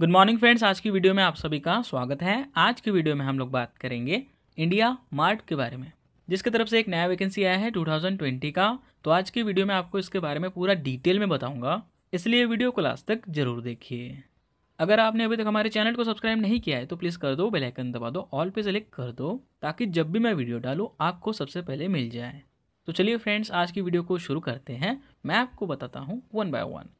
Good morning friends आज की video में आप सभी का स्वागत है आज की वीडियो में हम लोग बात करेंगे इंडिया मार्ट के बारे में जिसकी तरफ से एक नया वैकेंसी आया है 2020 का तो आज की वीडियो में आपको इसके बारे में पूरा डिटेल में बताऊंगा इसलिए वीडियो को लास्ट तक जरूर देखिए अगर आपने अभी तक हमारे चैनल को सब्सक्राइब नहीं किया है तो प्लीज़ कर दो बेलाइकन दबा दो ऑल पे सेलेक्ट कर दो ताकि जब भी मैं वीडियो डालूँ आपको सबसे पहले मिल जाए तो चलिए फ्रेंड्स आज की वीडियो को शुरू करते हैं मैं आपको बताता हूँ one by one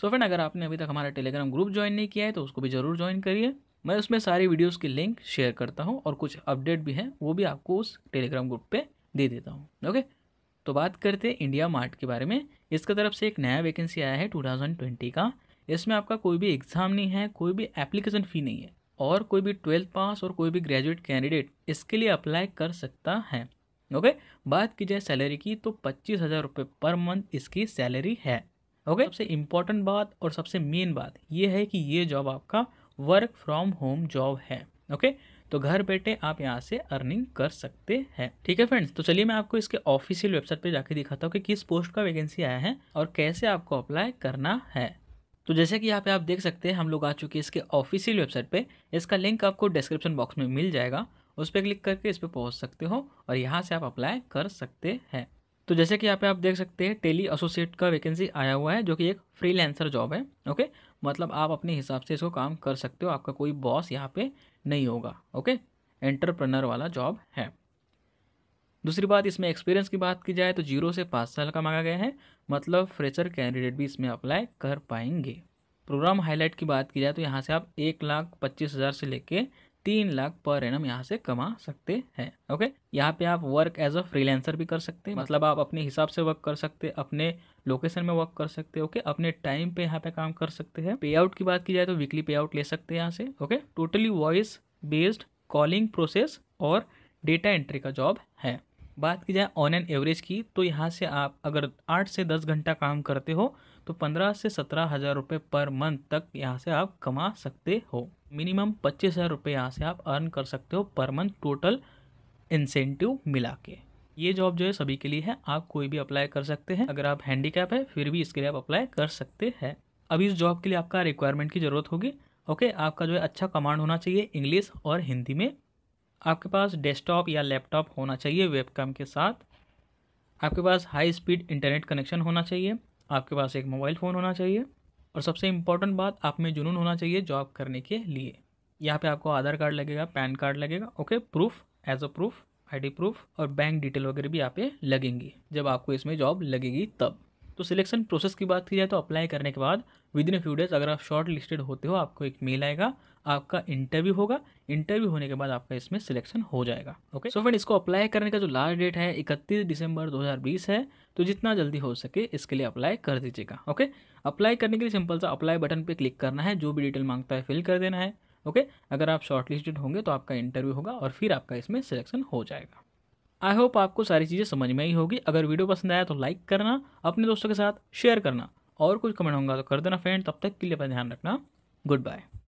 so friend अगर आपने अभी तक हमारा टेलीग्राम ग्रुप ज्वाइन नहीं किया है तो उसको भी ज़रूर ज्वाइन करिए मैं उसमें सारी वीडियोज़ की लिंक शेयर करता हूँ और कुछ अपडेट भी हैं वो भी आपको उस टेलीग्राम ग्रुप पर दे देता हूँ ओके तो बात करते हैं इंडिया मार्ट के बारे में इसकी तरफ से एक नया वैकेंसी आया है 2020 का इसमें आपका कोई भी एग्ज़ाम नहीं है कोई भी एप्लीकेशन फ़ी नहीं है और कोई भी ट्वेल्थ पास और कोई भी ग्रेजुएट कैंडिडेट इसके लिए अप्लाई कर सकता है ओके बात की जाए सैलरी की तो पच्चीस हज़ार रुपये पर मंथ इसकी सैलरी है ओके सबसे इम्पॉर्टेंट बात और सबसे मेन बात ये है कि ये जॉब आपका वर्क फ्रॉम होम जॉब है ओके okay? तो घर बैठे आप यहाँ से अर्निंग कर सकते हैं ठीक है फ्रेंड्स तो चलिए मैं आपको इसके ऑफिशियल वेबसाइट पे जाके दिखाता हूँ कि किस पोस्ट का वैकेंसी आया है और कैसे आपको अप्लाई करना है तो जैसे कि यहाँ पे आप देख सकते हैं हम लोग आ चुके हैं इसके ऑफिशियल वेबसाइट पे इसका लिंक आपको डिस्क्रिप्शन बॉक्स में मिल जाएगा उस पर क्लिक करके इस पर पहुँच सकते हो और यहाँ से आप अप्लाई कर सकते हैं तो जैसे कि यहाँ पे आप देख सकते हैं टेली एसोसिएट का वैकेंसी आया हुआ है जो कि एक फ्रीलांसर जॉब है ओके मतलब आप अपने हिसाब से इसको काम कर सकते हो आपका कोई बॉस यहाँ पे नहीं होगा ओके एंटरप्रनर वाला जॉब है दूसरी बात इसमें एक्सपीरियंस की बात की जाए तो जीरो से पाँच साल का मांगा गया है मतलब फ्रेशर कैंडिडेट भी इसमें अप्लाई कर पाएंगे प्रोग्राम हाईलाइट की बात की जाए तो यहाँ से आप एक लाख पच्चीस हज़ार से लेके तीन लाख पर एन एम यहाँ से कमा सकते हैं ओके यहाँ पे आप वर्क एज अ फ्रीलांसर भी कर सकते हैं मतलब आप अपने हिसाब से वर्क कर सकते हैं अपने लोकेशन में वर्क कर सकते हैं ओके अपने टाइम पे यहाँ पे काम कर सकते हैं पे आउट की बात की जाए तो वीकली पे आउट ले सकते हैं यहाँ से okay totally voice based calling process और डेटा एंट्री का जॉब है बात की जाए ऑन एन एवरेज की तो यहाँ से आप अगर आठ से दस घंटा काम करते हो तो पंद्रह से सत्रह हज़ार रुपये पर मंथ तक यहाँ से आप कमा सकते हो मिनिमम पच्चीस हज़ार रुपये यहाँ से आप अर्न कर सकते हो पर मंथ टोटल इंसेंटिव मिला के ये जॉब जो है सभी के लिए है आप कोई भी अप्लाई कर सकते हैं अगर आप हैंडीकैप है फिर भी इसके लिए आप अप्लाई कर सकते हैं अब इस जॉब के लिए आपका रिक्वायरमेंट की ज़रूरत होगी ओके आपका जो है अच्छा कमांड होना चाहिए इंग्लिश और हिंदी में आपके पास डेस्कटॉप या लैपटॉप होना चाहिए वेबकैम के साथ आपके पास हाई स्पीड इंटरनेट कनेक्शन होना चाहिए आपके पास एक मोबाइल फ़ोन होना चाहिए और सबसे इम्पॉर्टेंट बात आप में जुनून होना चाहिए जॉब करने के लिए यहाँ पे आपको आधार कार्ड लगेगा पैन कार्ड लगेगा okay proof age a proof ID proof और बैंक डिटेल वगैरह भी यहाँ पे लगेंगी जब आपको इसमें जॉब लगेगी तब तो सिलेक्शन प्रोसेस की बात की जाए तो अप्लाई करने के बाद विद इन फ्यू डेज अगर आप शॉर्ट लिस्टेड होते हो आपको एक मेल आएगा आपका इंटरव्यू होगा इंटरव्यू होने के बाद आपका इसमें सिलेक्शन हो जाएगा ओके सो फ्रेंड इसको अप्लाई करने का जो लास्ट डेट है 31 दिसंबर 2020 है तो जितना जल्दी हो सके इसके लिए अप्लाई कर दीजिएगा ओके अप्लाई करने के लिए सिंपल सा अप्लाई बटन पर क्लिक करना है जो भी डिटेल मांगता है फिल कर देना है ओके अगर आप शॉर्ट लिस्टेड होंगे तो आपका इंटरव्यू होगा और फिर आपका इसमें सिलेक्शन हो जाएगा आई होप आपको सारी चीज़ें समझ में ही होगी अगर वीडियो पसंद आया तो लाइक करना अपने दोस्तों के साथ शेयर करना और कुछ कमेंट होगा तो कर देना फ्रेंड तब तक के लिए अपना ध्यान रखना गुड बाय